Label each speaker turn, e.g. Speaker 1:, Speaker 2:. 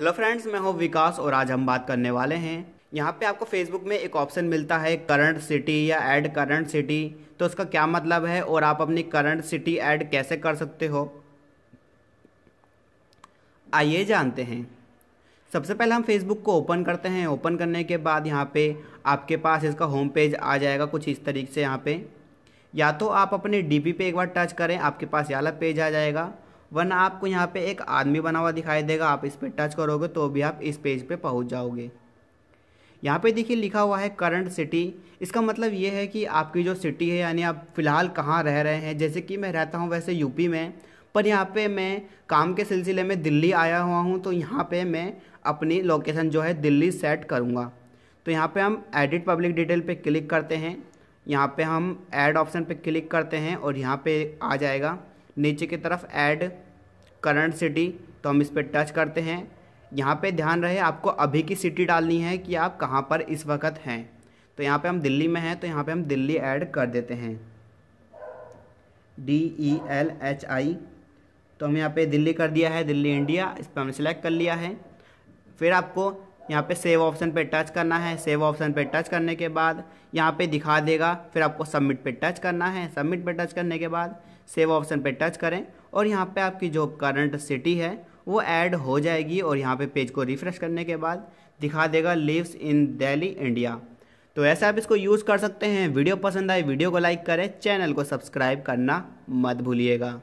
Speaker 1: hello friends मैं हूं विकास और आज हम बात करने वाले हैं यहाँ पे आपको फेसबुक में एक ऑप्शन मिलता है करंट सिटी या ऐड करंट सिटी तो उसका क्या मतलब है और आप अपनी करंट सिटी ऐड कैसे कर सकते हो आइए जानते हैं सबसे पहले हम फेसबुक को ओपन करते हैं ओपन करने के बाद यहाँ पे आपके पास इसका होम पेज आ जाएगा कुछ इस तरीके से यहाँ पे या तो आप अपने डीपी पे एक बार टच करें आपके पास ये वाला पेज आ जाएगा वरना आपको यहाँ पे एक आदमी बना हुआ दिखाई देगा आप इस पर टच करोगे तो भी आप इस पेज पे पहुँच जाओगे यहाँ पे देखिए लिखा हुआ है करंट सिटी इसका मतलब ये है कि आपकी जो सिटी है यानी आप फ़िलहाल कहाँ रह रहे हैं जैसे कि मैं रहता हूँ वैसे यूपी में पर यहाँ पे मैं काम के सिलसिले में दिल्ली आया हुआ हूँ तो यहाँ पे मैं अपनी लोकेशन जो है दिल्ली सेट करूँगा तो यहाँ पे हम एडिट पब्लिक डिटेल पे क्लिक करते हैं यहाँ पे हम ऐड ऑप्शन पे क्लिक करते हैं और यहाँ पे आ जाएगा नीचे की तरफ ऐड करंट सिटी तो हम इस पर टच करते हैं यहाँ पे ध्यान रहे आपको अभी की सिटी डालनी है कि आप कहाँ पर इस वक्त हैं तो यहाँ पे हम दिल्ली में हैं तो यहाँ पे हम दिल्ली ऐड कर देते हैं D E L H I तो हम यहाँ पे दिल्ली कर दिया है दिल्ली इंडिया इस पर हमने सेलेक्ट कर लिया है फिर आपको यहाँ पे सेव ऑप्शन पे टच करना है सेव ऑप्शन पे टच करने के बाद यहाँ पे दिखा देगा फिर आपको सबमिट पे टच करना है सबमिट पे टच करने के बाद सेव ऑप्शन पे टच करें और यहाँ पे आपकी जो करंट सिटी है वो ऐड हो जाएगी और यहाँ पे पेज को रिफ़्रेश करने के बाद दिखा देगा लिव्स इन दिल्ली इंडिया तो ऐसे आप इसको यूज़ कर सकते हैं वीडियो पसंद आए वीडियो को लाइक करें चैनल को सब्सक्राइब करना मत भूलिएगा